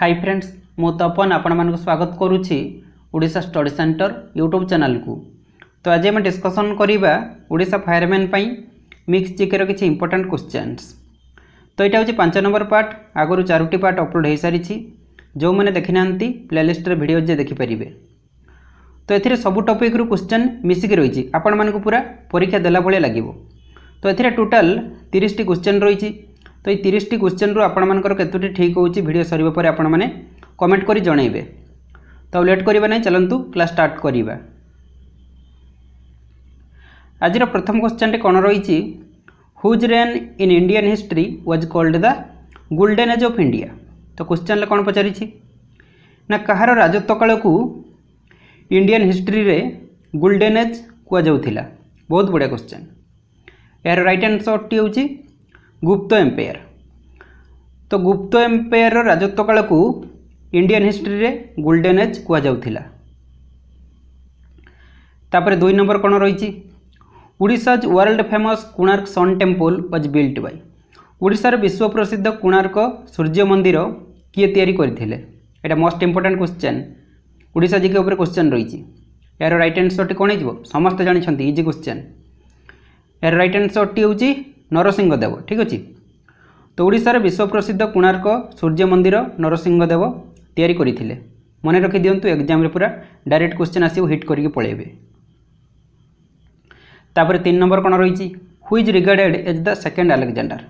high friends ମୁଁ ତପନ ଆପଣମାନଙ୍କୁ ସ୍ୱାଗତ କରୁଛି ଓଡ଼ିଶା ଷ୍ଟଡ଼ି ସେଣ୍ଟର ୟୁଟ୍ୟୁବ୍ ଚ୍ୟାନେଲ୍କୁ ତ ଆଜି ଆମେ ଡିସ୍କସନ୍ କରିବା ଓଡ଼ିଶା ଫାୟାରମ୍ୟାନ୍ ପାଇଁ ମିକ୍ସ ଜିକେର କିଛି ଇମ୍ପୋର୍ଟାଣ୍ଟ କ୍ୱେଶ୍ଚନ୍ସ ତ ଏଇଟା ହେଉଛି ପାଞ୍ଚ ନମ୍ବର ପାର୍ଟ ଆଗରୁ ଚାରୋଟି ପାର୍ଟ ଅପଲୋଡ଼ ହୋଇସାରିଛି ଯେଉଁମାନେ ଦେଖିନାହାନ୍ତି ପ୍ଲେଲିଷ୍ଟରେ ଭିଡ଼ିଓ ଯିଏ ଦେଖିପାରିବେ ତ ଏଥିରେ ସବୁ ଟପିକ୍ରୁ କ୍ୱେଶ୍ଚନ୍ ମିଶିକି ରହିଛି ଆପଣମାନଙ୍କୁ ପୁରା ପରୀକ୍ଷା ଦେଲା ଭଳିଆ ଲାଗିବ ତ ଏଥିରେ ଟୋଟାଲ୍ ତିରିଶଟି କ୍ୱେଶ୍ଚନ୍ ରହିଛି তো এই তিরিশটি কোশ্চেন্রু আপনার কতটি ঠিক হচ্ছে ভিডিও সরিবা পরে আপনার কমেন্ট করে জনাইবে তো লেট করা না চলতু ক্লাস স্টার্ট করা আজির প্রথম কোশ্চেনটি কোণ রয়েছে whose reign in Indian history was called the golden age of India তো কোশ্চেনলে কোণ পচারিছি না কাহার রাজত্বকালকু ইন্ডিয়ান হিস্ট্রিরে গোল্ডেন এজ কুয়া বহুত বড়িয়া কোশ্চেন এর রাইট আনসরটি হচ্ছে ଗୁପ୍ତ ଏମ୍ପେୟାର ତ ଗୁପ୍ତ ଏମ୍ପେୟାରର ରାଜତ୍ୱ କାଳକୁ ଇଣ୍ଡିଆନ୍ ହିଷ୍ଟ୍ରିରେ ଗୋଲ୍ଡେନ୍ ଏଜ୍ କୁହାଯାଉଥିଲା ତାପରେ ଦୁଇ ନମ୍ବର କ'ଣ ରହିଛି Odisha's world famous Konark sun temple was built by ଓଡ଼ିଶାର ବିଶ୍ୱ ପ୍ରସିଦ୍ଧ କୋଣାର୍କ ସୂର୍ଯ୍ୟ ମନ୍ଦିର କିଏ ତିଆରି କରିଥିଲେ এটা most important question Odisha GK উপরে কোশ্চেন রয়েছে এর রাইট আনসরটি কোণ হয়ে সমস্ত জাঁচান ইজি কোশ্চেন এর রাইট আনসরটি হচ্ছে ନରସିଂହ ଦେବ ଠିକ୍ ଅଛି ତ ଓଡ଼ିଶାର ବିଶ୍ୱପ୍ରସିଦ୍ଧ କୋଣାର୍କ ସୂର୍ଯ୍ୟ ମନ୍ଦିର ନରସିଂହ ଦେବ ତିଆରି କରିଥିଲେ ମନେ ରଖିଦିଅନ୍ତୁ ଏକ୍ଜାମ୍ରେ ପୁରା ଡାଇରେକ୍ଟ କ୍ୱେଶ୍ଚିନ୍ ଆସିବ ହିଟ୍ କରିକି ପଳାଇବେ ତାପରେ ତିନି ନମ୍ବର କ'ଣ ରହିଛି who is regarded as the second Alexander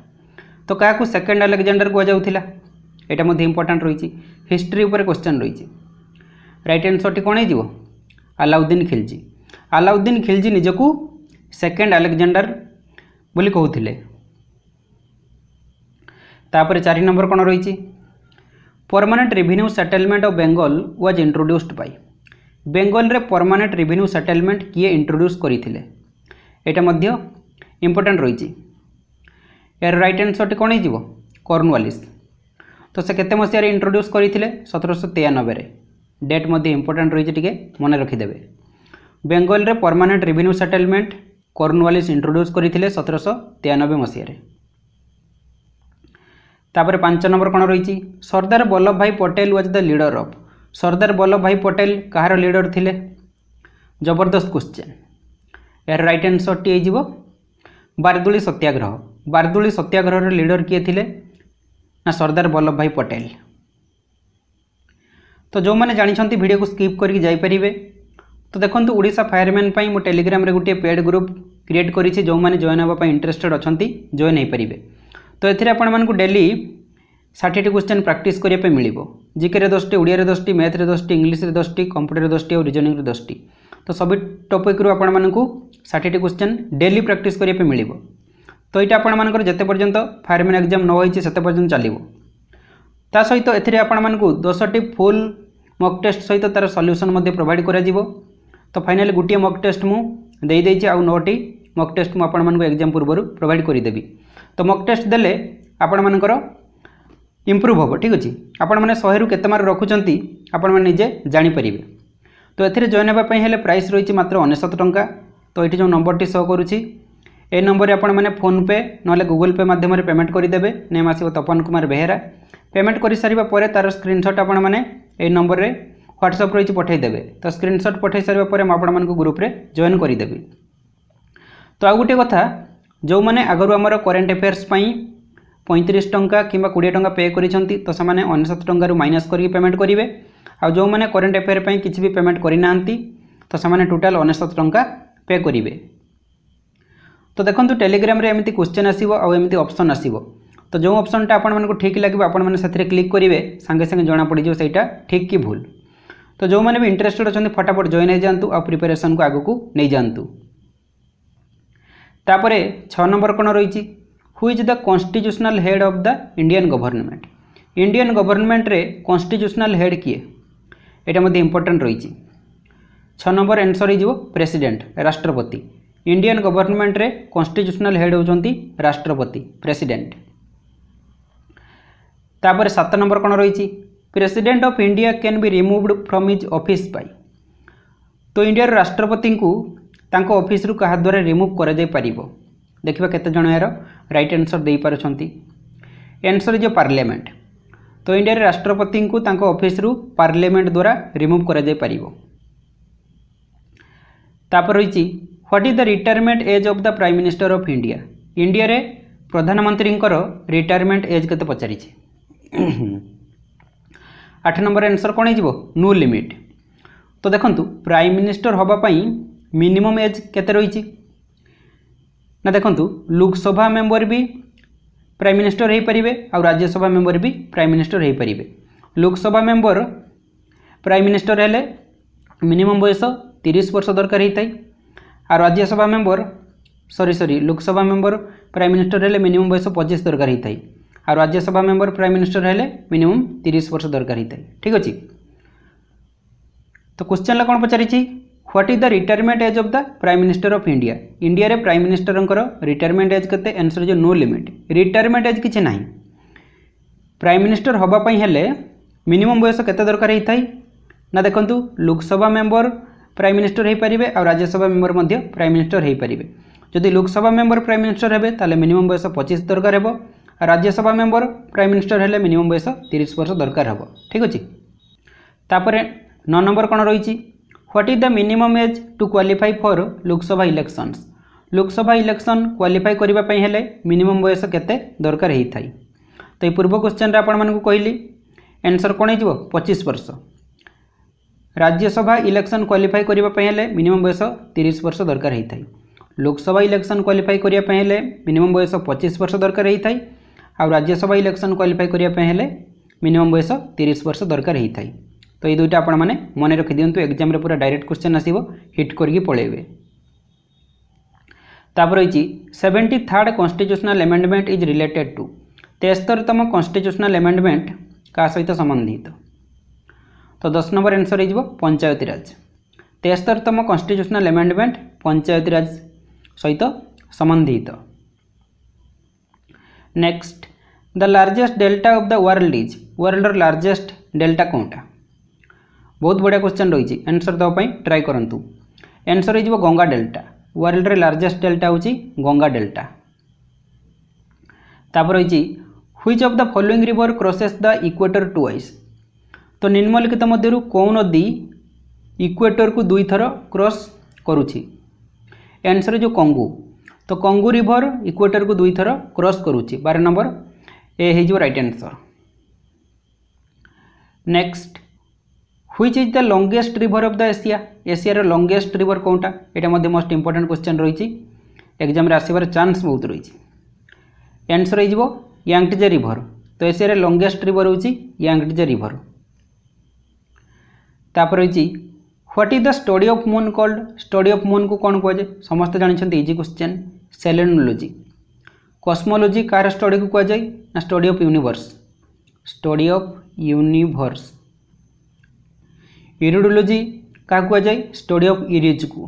ତ କାହାକୁ ସେକେଣ୍ଡ ଆଲେକ୍ଜାଣ୍ଡର କୁହାଯାଉଥିଲା ଏଇଟା ମଧ୍ୟ ଇମ୍ପୋର୍ଟାଣ୍ଟ ରହିଛି ହିଷ୍ଟ୍ରି ଉପରେ କ୍ୱେଶ୍ଚନ୍ ରହିଛି ରାଇଟ୍ ଆନ୍ସର୍ଟି କ'ଣ ହେଇଯିବ ଆଲାଉଦ୍ଦିନ ଖିଲ୍ଜି ଆଲାଉଦ୍ଦିନ ଖିଲ୍ଜି ନିଜକୁ ସେକେଣ୍ଡ ଆଲେକ୍ଜାଣ୍ଡର ବୋଲି କହୁଥିଲେ ତାପରେ ଚାରି ନମ୍ବର କ'ଣ ରହିଛି permanent revenue settlement of Bengal was introduced by ବେଙ୍ଗଲରେ ପରମାନେଣ୍ଟ ରିଭିନ୍ୟୁ ସେଟେଲମେଣ୍ଟ କିଏ ଇଣ୍ଟ୍ରୋଡ୍ୟୁସ୍ କରିଥିଲେ ଏଇଟା ମଧ୍ୟ ଇମ୍ପୋର୍ଟାଣ୍ଟ ରହିଛି ଏହାର ରାଇଟ୍ ଆନ୍ସର୍ଟି କ'ଣ ହେଇଯିବ କର୍ଣ୍ଣୱାଲିସ୍ ତ ସେ କେତେ ମସିହାରେ ଇଣ୍ଟ୍ରୋଡ୍ୟୁସ୍ କରିଥିଲେ ସତରଶହ ତେୟାନବେରେ ଡେଟ୍ ମଧ୍ୟ ଇମ୍ପୋର୍ଟାଣ୍ଟ ରହିଛି ଟିକେ ମନେ ରଖିଦେବେ ବେଙ୍ଗଲରେ permanent revenue settlement Cornwallis introduce କରିଥିଲେ ସତରଶହ ତେୟାନବେ ମସିହାରେ ତାପରେ ପାଞ୍ଚ ନମ୍ବର କ'ଣ ରହିଛି Sardar Vallabh Bhai Patel was the leader of Sardar Vallabh Bhai Patel କାହାର ଲିଡର ଥିଲେ ଜବରଦସ୍ତ କ୍ୱେଶ୍ଚନ୍ ଏହାର ରାଇଟ୍ ଆନ୍ସର୍ଟି ହେଇଯିବ ବାରଦୁଳି ସତ୍ୟାଗ୍ରହ ବାରଦୁଳି ସତ୍ୟାଗ୍ରହର ଲିଡର କିଏ ଥିଲେ ନା ସର୍ଦ୍ଦାର ବଲ୍ଲଭ ଭାଇ ପଟେଲ ତ ଯେଉଁମାନେ ଜାଣିଛନ୍ତି ଭିଡ଼ିଓକୁ ସ୍କିପ୍ କରିକି ଯାଇପାରିବେ তো দেখুন ওড়িশা ফায়ারম্যান পাই মু টেলিগ্রামে গোটিয়ে পেড গ্রুপ ক্রিয়েট করেছি যে জয়েন হওয়া ইন্টারেস্টেড অনেক জয়েন হয়ে পারে তো এতে আপনার ডেলি ষাঠিটি क्वेश्चन প্রাকটিস করা মিল জিকে দশটি ওড়িয়ার দশটি ম্যাথ্রে দশটি ইংলিশে দশটি কম্পুটর দশটি আর রিজনিং দশটি তো সবি টপিক্রু আপনার ষাঠিটি क्वेश्चन ডেলি প্রাকটিস করা মিল তো এটা আপনার যেতে পর্যন্ত ফায়ারম্যান এক্সাম নহয়েছে সেতে পর্যন্ত চালব তা সহ এতে আপনার দশটি ফুল মক টেস্ট সহ তার সল্যুসন প্রোভাইড করা তো ফাইনালি গোটিଏ ମକ୍ ଟେଷ୍ଟ ମୁଁ ଦେଇଦେଇଛି ଆଉ ନଅଟି ମକ୍ ଟେଷ୍ଟ ମୁଁ ଆପଣମାନଙ୍କୁ ଏକ୍ଜାମ୍ ପୂର୍ବରୁ ପ୍ରୋଭାଇଡ଼ କରିଦେବି ତ ମକ୍ ଟେଷ୍ଟ ଦେଲେ ଆପଣମାନଙ୍କର ଇମ୍ପ୍ରୁଭ୍ ହେବ ଠିକ୍ ଅଛି ଆପଣମାନେ ଶହେରୁ କେତେ ମାର୍କ ରଖୁଛନ୍ତି ଆପଣମାନେ ନିଜେ ଜାଣିପାରିବେ ତ ଏଥିରେ ଜଏନ୍ ହେବା ପାଇଁ ହେଲେ ପ୍ରାଇସ୍ ରହିଛି ମାତ୍ର ଅନେଶତ ଟଙ୍କା ତ ଏଠି ଯେଉଁ ନମ୍ବରଟି ଶୋ କରୁଛି ଏ ନମ୍ବରରେ ଆପଣମାନେ ଫୋନ୍ପେ ନହେଲେ ଗୁଗୁଲ୍ ପେ ମାଧ୍ୟମରେ ପେମେଣ୍ଟ କରିଦେବେ ନେମ୍ ଆସିବ ତପନ କୁମାର ବେହେରା ପେମେଣ୍ଟ କରିସାରିବା ପରେ ତା'ର ସ୍କ୍ରିନ୍ସଟ୍ ଆପଣମାନେ ଏହି ନମ୍ବରରେ ह्वाट्सअप रही पठाईदे तो स्क्रीनसट पठाई सारापर मुझे ग्रुप्रे जेन करदेवि तो आउ गोटे कथा जो मैंने आगर आम करेन्ट एफेयर्स पैंतीस टाँह कि कोड़े टाँग पे करते अनशत टू माइनास करके पेमेंट करेंगे आ जो मैंने करेन्ट एफेयर पर किसी भी पेमेंट करना तो से टोटाल अनशत टाँचा पे करेंगे तो देखो टेलीग्राम एमती क्वेश्चन आसो आमती अप्सन आसो तो जो अप्सनटा आपको ठीक लगे आपने क्लिक करेंगे सांगे सांगे जमापड़ सहीटा ठीक कि भूल তো ଯେଉଁମାନେ ବି ଇଣ୍ଟରେଷ୍ଟେଡ୍ ଅଛନ୍ତି ଫଟାଫଟ ଜଏନ୍ ହେଇଯାଆନ୍ତୁ ଆଉ ପ୍ରିପାରେସନ୍କୁ ଆଗକୁ ନେଇଯାଆନ୍ତୁ ତାପରେ ଛଅ ନମ୍ବର କ'ଣ ରହିଛି who is the constitutional head of the Indian government Indian ଗଭର୍ଣ୍ଣମେଣ୍ଟରେ କନଷ୍ଟିଚ୍ୟୁସନାଲ୍ ହେଡ଼୍ କିଏ এটা মধ্যে ইম্পর্টাট রয়েছে ছ নম্বর আনসর হয়ে প্রেসিডেন্ট রাষ্ট্রপতি ইন্ডিয়ান গভর্নমেন্টরে কনস্টিট্যুশনাল হেড হচ্ছেন রাষ্ট্রপতি প্রেসিডেন্ট তাপরে সাত নম্বর কোণ রয়েছে president of India can be removed from his office by ତ ଇଣ୍ଡିଆର ରାଷ୍ଟ୍ରପତିଙ୍କୁ ତାଙ୍କ ଅଫିସରୁ କାହା ଦ୍ୱାରା ରିମୁଭ୍ କରାଯାଇପାରିବ ଦେଖିବା କେତେ ଜଣ ଏହାର ରାଇଟ୍ ଆନ୍ସର୍ ଦେଇପାରୁଛନ୍ତି ଆନ୍ସର୍ ଇଜ୍ ଅ ପାର୍ଲିଆମେଣ୍ଟ ତ ଇଣ୍ଡିଆରେ ରାଷ୍ଟ୍ରପତିଙ୍କୁ ତାଙ୍କ ଅଫିସରୁ ପାର୍ଲିଆମେଣ୍ଟ ଦ୍ୱାରା ରିମୁଭ୍ କରାଯାଇପାରିବ ତାପରେ ରହିଛି what is the retirement age of the prime minister of India India ପ୍ରଧାନମନ୍ତ୍ରୀଙ୍କର ରିଟାୟାରମେଣ୍ଟ ଏଜ୍ କେତେ ପଚାରିଛି আট নম্বর আনসর কোণ হয়ে নো লিমিট তো দেখুন প্রাইম মিনিষ্টর হওয়া মিনিমম এজ কেতে রয়েছে না দেখুন লোকসভা মেম্বর বি প্রাইম মিনিষ্টর হয়ে পারে আজ্যসভা মেম্বর বি প্রাইম মিনিষ্টর হয়ে পারে লোকসভা মেম্বর প্রাইম মিনিষ্টর হলে মিনিমম বয়স তিরিশ বর্ষ দরকার হয়ে থাকে আর Rajya Sabha member sorry sorry Lok Sabha member prime minister হলে মিনিমম বয়স পঁচিশ দরকার হয়ে থাকে आ राज्यसभा मेम्बर प्राइम मिनिस्टर है मिनिमम तीस वर्ष दरकार ठीक अच्छे तो क्वेश्चन कौन पचार what is the retirement age of the prime minister of India India prime minister retirement age के आंसर जो नो लिमिट रिटायरमेंट एज किसी ना प्राइम मिनिस्टर हाँपाई हेले मिनिमम बयस के दरकार ना देखु लोकसभा मेम्बर प्राइम मिनिस्टर हो पारे आ राज्यसभा मेम्बर प्राइम मिनिस्टर हो पारे जदि लोकसभा मेम्बर प्राइम मिनिस्टर हे मिनिमम बयस पचिश दरकार हो राज्यसभा मेम्बर प्राइम मिनिस्टर हेले मिनिमम बयस तीस वर्ष दरकार हे ठीक अच्छे तापर नौ नंबर कौन रही what is the minimum age to qualify for Lok Sabha election Lok Sabha election qualify करने मिनिमम बयस के दरकार होता है तो ये पूर्व क्वेश्चन आपण मैं कहली आंसर कौन हो पचीस वर्ष राज्यसभा इलेक्शन क्वालिफाई करने मिनिमम बयस तीस वर्ष दरकार होता है लोकसभा इलेक्शन क्वालिफाई करने मिनिमम बयस पचिश वर्ष दरकार होता है आ राज्यसभा इलेक्शन क्वाफाई करने मिनिमम बयस तीस वर्ष दरकार होता है तो ये दुईटा आप मन रखि दिंतु एक्जाम पूरा डायरेक्ट क्वेश्चन आसो हिट करके पलैबे तापर रही seventy third constitutional amendment is related to तेस्तरतम कन्स्टिट्यूशनाल एमेडमेंट का सहित संबंधित तो दस नंबर आंसर है पंचायतीराज तेस्तरतम कन्स्टिट्यूशनाल एमेडमेंट पंचायतीराज सहित संबंधित next the largest delta of the world is वर्ल्डर लार्जेस्ट डेल्टा কোনটা ବହୁତ ବଢ଼ିଆ କ୍ୱେଶ୍ଚନ୍ ରହିଛି ଆନ୍ସର୍ ଦେବା ପାଇଁ ଟ୍ରାଏ କରନ୍ତୁ ଆନ୍ସର୍ ହେଇଯିବ ଗଙ୍ଗା ଡେଲ୍ଟା ୱାର୍ଲଡ଼ରେ ଲାର୍ଜେଷ୍ଟ ଡେଲ୍ଟା ହେଉଛି ଗଙ୍ଗା ଡେଲ୍ଟା ତାପରେ ରହିଛି which of the following river crosses the equator twice ତ ନିମ୍ନଲିଖିତ ମଧ୍ୟରୁ କେଉଁ ନଦୀ ଇକ୍ୱେଟରକୁ ଦୁଇଥର କ୍ରସ୍ କରୁଛି ଆନ୍ସର୍ ଯେଉଁ କଙ୍ଗୁ ତ କଙ୍ଗୁ ରିଭର୍ ଇକ୍ୱେଟରକୁ ଦୁଇଥର କ୍ରସ୍ କରୁଛି ବାର ନମ୍ବର ए ହେଇଯିବ right answer next which is the longest river of the Asia এশিয়ার লঙ্গেস্ট রিভর কোনটা এটা মধ্যে মোস্ট ইম্পর্টাট কোশ্চেন রয়েছে এক্সামে আসবার চান্স বহুত রয়েছে আনসর হয়ে যাব ইয়াংটিজে রিভর তো এশিয়ার লঙ্গেস্ট রিভর হচ্ছে ইয়াংটিজে রিভর তাপরে হচ্ছে what is the study of moon called study of moon কু কোণ কুয়া যায় সমস্ত জাঁচান ইজি কোশ্চেন সেলেনোলোজি कस्मोलोजी कार स्टडी को कह जाए ना study of universe study of universe iridology क्या कहुए स्टडी ऑफ इरीज को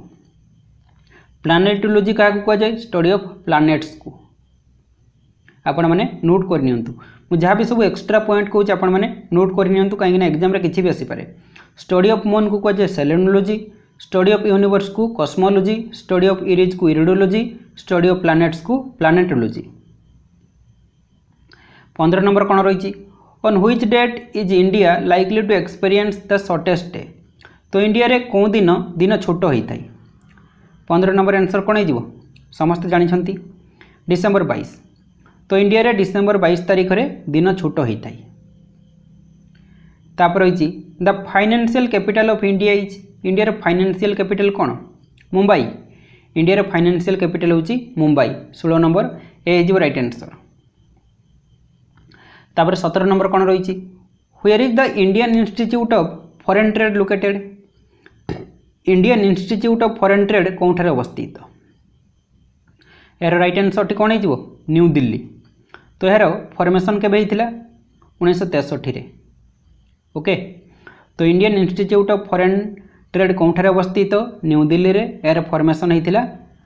प्लानेटोलोजी क्या कहुए स्टडी ऑफ प्लानेट्स को आपण मैंने नोट कर जहाँ भी सब एक्सट्रा पॉइंट कहूँ नोट करनी कहीं एक्जाम किसी भी आसपा स्टडी ऑफ मून को कहुए सेलेनोलोजी स्टडी ऑफ यूनिवर्स को कॉस्मोलॉजी स्टडी ऑफ इरीज को इरिडोलॉजी स्टडी ऑफ प्लानेट्स को प्लानेटोलोजी पंद्रह नंबर कौन रही on which date is India likely to experience the shortest day तो इंडिया रे कौ दिन दिन छोट होता है पंद्रह नंबर आंसर कौन हो समस्ते जानते डिसेम्बर बैस तो इंडिया रे डिसेम्बर बैस तारीख में दिन छोट होता है तापर रही the financial capital of India is ইন্ডিয়ার ফাইনান্সিয়াল ক্যাপিটাল কোণ মুম্বাই ইন্ডিয়ার ফাইনান্সিয়াল ক্যাপিটাল হচ্ছে মুম্বাই ষোল নম্বর এ হয়ে রাইট আনসর তাপরে সতেরো নম্বর কোণ রয়েছে where is the Indian Institute of Foreign Trade located Indian Institute of Foreign Trade কোঠার অবস্থিত এর রাইট আনসরটি কোণ হয়ে নিউ দিল্লি তো এর ফর্মেসন কেবে হয়েছিল উনিশশো তেষট্টি ওকে তো Indian Institute of Foreign Trade কোঠার অবস্থিত নিউ দিল্লিরে এর ফর্মেসন হয়েছিল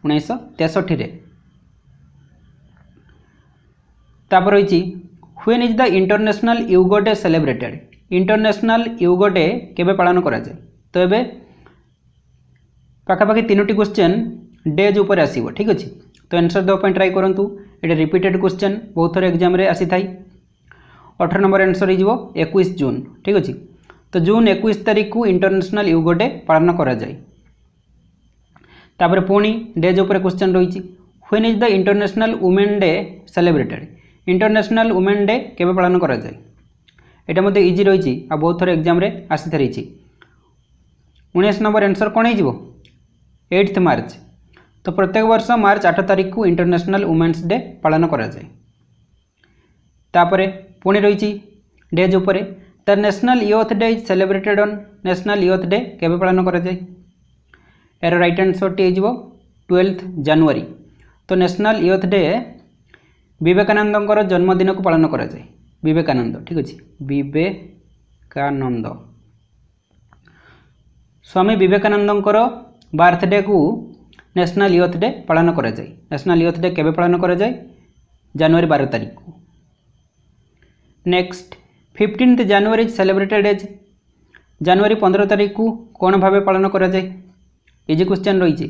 উনিশশো তেষট্টিরে তারপর রয়েছে when is the international yoga day celebrated international yoga day কেবে পালন করা যায় তো এবে পাখাপাখি তিনোটি কোশ্চেন ডেজ উপরে আসব ঠিক আছে তো আনসর দেওয়া ট্রাই করতু এটা রিপিটেড কোশ্চেন বহু থর এক্সামে আসি থাকে অঠর নম্বর আনসর হয়ে যাব একুশ জুন ঠিক আছে তো ଜୁନ୍ ଏକୋଇଶ ତାରିଖକୁ ଇଣ୍ଟରନ୍ୟାସନାଲ୍ ୟୋଗ ଡେ ପାଳନ କରାଯାଏ ତାପରେ ପୁଣି ଡେଜ୍ ଉପରେ କ୍ୱେଶ୍ଚନ୍ ରହିଛି when is the international women day celebrated international women day କେବେ ପାଳନ କରାଯାଏ এটা মধ্যে ইজি রয়েছে আর বহু থর এক্সামে আসি থাকি উনিশ নম্বর আনসর কোণ হয়ে এইটথ মার্চ তো প্রত্যেক বর্ষ মার্চ আট তারিখ কু ইন্টারন্যাশনাল উমেন্স ডে পালন করা যায় তাপরে পুনে রয়েছে ডেজ উপরে the national youth day is celebrated on national youth day কেবে পালন করা যায় এর রাইট আনসরটি হয়ে যাব টুয়েলভ জানুয়ারি তো ন্যাশনাল ইয়থ ডে বিবেকানন্দঙ্কর জন্মদিনকু পালন করা যায় বিবেকানন্দ ঠিক আছে বিবেকানন্দ স্বামী বিবেকানন্দঙ্কর বার্থডে কু ন্যাশনাল ইয়থ ডে পালন করা যায় ন্যাশনাল ইয়থ ডে কেবে পালন করা যায় জানুয়ারি বারো তারিখ next fifteenth January is celebrated as জানুয়ারি পনেরো তারিখকু কোণ ভাবে পালন করা যায় এই যে কোশ্চেন রয়েছে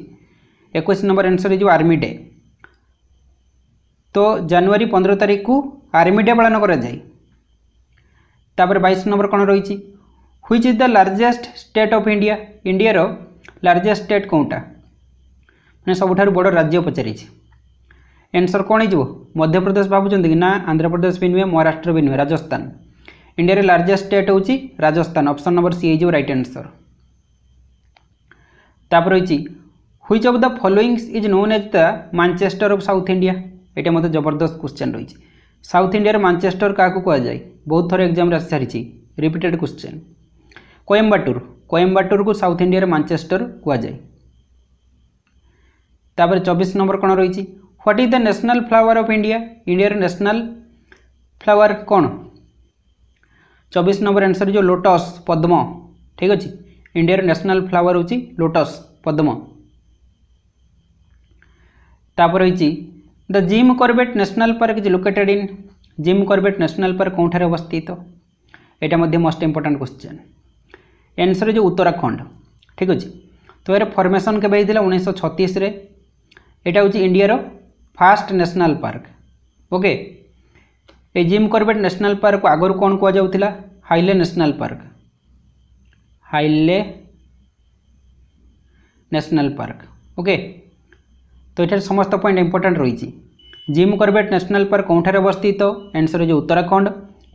একুশ নম্বর আনসর হয়ে আর্মি ডে তো জানুয়ারি পনেরো তারিখকু আর্মি ডে পালন করা যায় তাপরে বাইশ নম্বর কোণ রয়েছে which is the largest state of India ইন্ডিয়ার লার্জেস্ট স্টেট কোনটা মানে সবুঠার বড় রাজ্য পচারিছে এনসর কোণ হয়ে মধ্যপ্রদেশ ভাবুচ্ছেন কি না আন্ধ্রপ্রদেশ বি নুহে মহারাষ্ট্র বি নুহে রাজস্থান ইন্ডিয়ার লার্জেস্ট স্টেট হচ্ছে রাজস্থান অপশন নম্বর সি হয়ে যাব রাইট আনসর তারপর রয়েছে which of the followings is known as the Manchester of South India এটা মতো জবরদস্ত কোশ্চেন রয়েছে সাউথ ইন্ডিয়ার মানচেস্টর কাকে কুযায় বহু থর এক্সামে আসি সারিছি রিপিটেড কোশ্চেন কোয়েম্বাটুর কোয়েম্বাটুরকে সাউথ ইন্ডিয়ার মানচেস্টর কুযায় তাপরে চব্বিশ নম্বর কোণ রয়েছে what is the national flower of India ইন্ডিয়ার ন্যাশনাল ফ্লাওয়ার কোণ ଚବିଶ ନମ୍ବର ଆନ୍ସର ଯେଉଁ ଲୋଟସ୍ ପଦ୍ମ ଠିକ୍ ଅଛି ଇଣ୍ଡିଆର ନ୍ୟାସନାଲ୍ ଫ୍ଲାୱାର ହେଉଛି ଲୋଟସ୍ ପଦ୍ମ ତାପରେ ରହିଛି the Jim Corbett National Park is located in Jim Corbett National Park କେଉଁଠାରେ ଅବସ୍ଥିତ ଏଇଟା ମଧ୍ୟ ମୋଷ୍ଟ ଇମ୍ପୋର୍ଟାଣ୍ଟ କ୍ୱେଶ୍ଚିନ୍ ଏନ୍ସର୍ ଯେଉଁ ଉତ୍ତରାଖଣ୍ଡ ଠିକ୍ ଅଛି ତ ଏହାର ଫର୍ମେସନ୍ କେବେ ହେଇଥିଲା ଉଣେଇଶହ ଛତିଶରେ ଏଇଟା ହେଉଛି ଇଣ୍ଡିଆର ଫାଷ୍ଟ ନ୍ୟାସନାଲ୍ ପାର୍କ ଓକେ এই ଜିମ୍ କରବେଟ ନ୍ୟାସନାଲ୍ ପାର୍କ ଆଗରୁ କ'ଣ କୁହାଯାଉଥିଲା Hailey National Park Hailey National park okay ତ ଏଠାରେ ସମସ୍ତ ପଏଣ୍ଟ ଇମ୍ପୋର୍ଟାଣ୍ଟ ରହିଛି ଜିମ୍ କରବେଟ ନ୍ୟାସନାଲ୍ ପାର୍କ କେଉଁଠାରେ ଅବସ୍ଥିତ ଆନ୍ସର୍ ହେଉଛି ଉତ୍ତରାଖଣ୍ଡ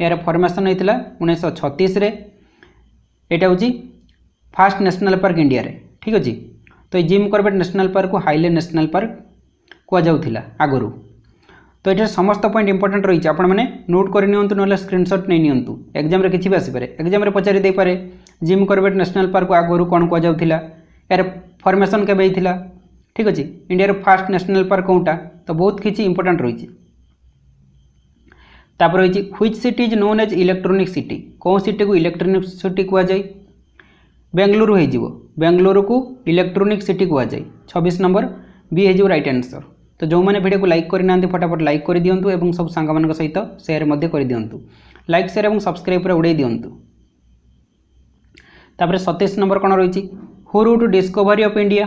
ଏହାର ଫର୍ମେସନ୍ ହୋଇଥିଲା ଉଣେଇଶହ ଛତିଶରେ ଏଇଟା ହେଉଛି ଫାର୍ଷ୍ଟ ନ୍ୟାସନାଲ୍ ପାର୍କ ଇଣ୍ଡିଆରେ ଠିକ୍ ଅଛି ତ ଏଇ ଜିମ୍ କରବେଟ ନ୍ୟାସନାଲ୍ ପାର୍କକୁ ହାଇଲେ ନ୍ୟାସନାଲ୍ ପାର୍କ କୁହାଯାଉଥିଲା ଆଗରୁ तो ये समस्त पॉइंट इंपोर्टाट रही है आप नोट करनी ना स्क्रीनसट नहीं नि एक्जाम किसी भी आसपे एक्जाम पचारिदेपे जिम कर्बेट न्यासनाल पार्क आगू कौन कहला यार फर्मेसन के ठीक अच्छे इंडिया फास्ट न्यासनाल पार्क कौटा तो बहुत किसी इंपोर्टाट रही तापर रही which city is known as electronic city कौन सिटी को इलेक्ट्रोनिक सिटी कह जाए बेंगलुरु होंगलोर को इलेक्ट्रोनिक सिटी कह जाए छब्बीस नंबर बी हो रईट आनसर तो जो मैंने भिडियो को लाइक करना फटाफट लाइक कर दिंतु और सब सांग सहित सेयर कर दिंतु लाइक सेयर और सब्सक्राइब उड़े दिंतु तापर सतैश नंबर कौन रही who wrote to Discovery of India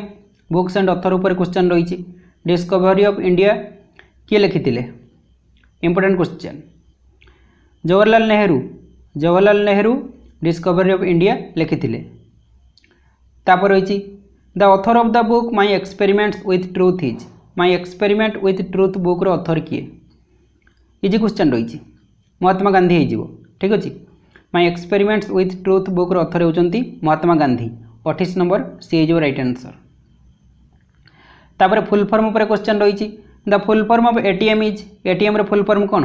books and author उपर क्वेश्चन रही डिस्कोवरी अफ इंडिया किए लिखी important question Jawaharlal Nehru Jawaharlal Nehru Discovery of India लिखी रही the author of the book My Experiments with Truth is My Experiment with Truth বুক্র author କିଏ easy question ରହିଛି ମହାତ୍ମା ଗାନ୍ଧୀ ହେଇଯିବ ଠିକ୍ ଅଛି ମାଇ ଏକ୍ସପେରିମେଣ୍ଟସ୍ ୱିଥ୍ ଟ୍ରୁଥ୍ ବୁକ୍ର ଅଥର ହେଉଛନ୍ତି ମହାତ୍ମା ଗାନ୍ଧୀ ଅଠେଇଶ ନମ୍ବର ସି ହେଇଯିବ ରାଇଟ୍ ଆନ୍ସର୍ ତାପରେ ଫୁଲ୍ ଫର୍ମ ଉପରେ କ୍ୱେଶ୍ଚନ୍ ରହିଛି the full form of ATM is ଏଟିଏମ୍ର ଫୁଲ୍ ଫର୍ମ କ'ଣ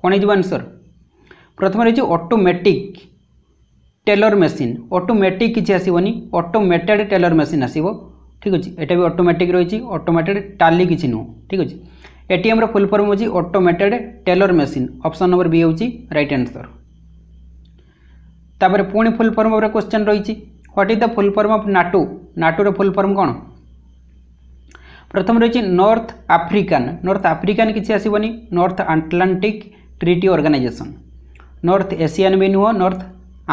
କ'ଣ ହେଇଯିବ ଆନ୍ସର୍ ପ୍ରଥମେ ରହିଛି ଅଟୋମେଟିକ୍ টেলর মেসিন অটোমেটিক কিছু আসবনি অটোমেটেড টেলর মেসিন আসব ঠিক আছে এটা ବି ଅଟୋମେଟିକ୍ ରହିଛି ଅଟୋମେଟେଡ୍ ଟାଲି କିଛି ନୁହଁ ଠିକ୍ ଅଛି ଏଟିଏମ୍ର ଫୁଲ୍ ଫର୍ମ ହେଉଛି automated teller machine option number B ହେଉଛି ରାଇଟ୍ ଆନ୍ସର୍ ତାପରେ ପୁଣି ଫୁଲ୍ ଫର୍ମ ଉପରେ କ୍ୱେଶ୍ଚନ୍ ରହିଛି what is the full form of NATO ନାଟୁର ଫୁଲ୍ ଫର୍ମ କ'ଣ প্রথম রয়েছে নর্থ আফ্রিকান নর্থ আফ্রিকান কিছু আসবনি North Atlantic Treaty Organisation North Asian বি নুহ নর্থ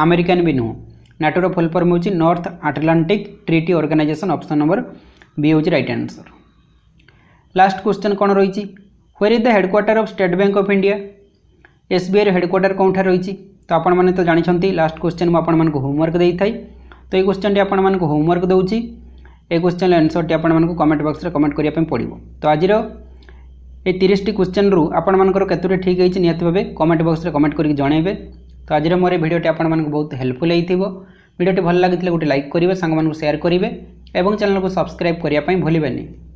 আমেরিকান বি নুহ ନାଟୋର ଫୁଲ ଫର୍ମ ହେଉଛି North Atlantic treaty organisation option number B ହେଉଛି ରାଇଟ୍ ଆନ୍ସର୍ ଲାଷ୍ଟ କ୍ୱେଶ୍ଚନ୍ କ'ଣ ରହିଛି where is the headquarter of State Bank of India ଏସ୍ବିଆଇର ହେଡ଼କ୍ୱାର୍ଟର କେଉଁଠାରେ ରହିଛି ତ ଆପଣମାନେ ତ ଜାଣିଛନ୍ତି ଲାଷ୍ଟ କ୍ୱେଶ୍ଚନ୍ ମୁଁ ଆପଣମାନଙ୍କୁ ହୋମୱାର୍କ ଦେଇଥାଏ ତ ଏଇ କ୍ୱେଶ୍ଚନ୍ଟି ଆପଣମାନଙ୍କୁ ହୋମୱାର୍କ ଦେଉଛି এই কোশ্চেন আনসরটি আপনার কমেন্ট বক্সরে কমেন্ট করা পড়ব তো আজির এই তিরিশটি কোশ্চেন্রু আপনার কতটি ঠিক হয়েছে নিহতি ভাবে কমেন্ট বক্সরে কমেন্ট করি জনাইবে तो आज मोर भिडियो आपको बहुत हेल्पफुल भिडियो भल लगी गोटे लाइक करेंगे सांग करेंगे और चैनल को सब्सक्राइब करने भूल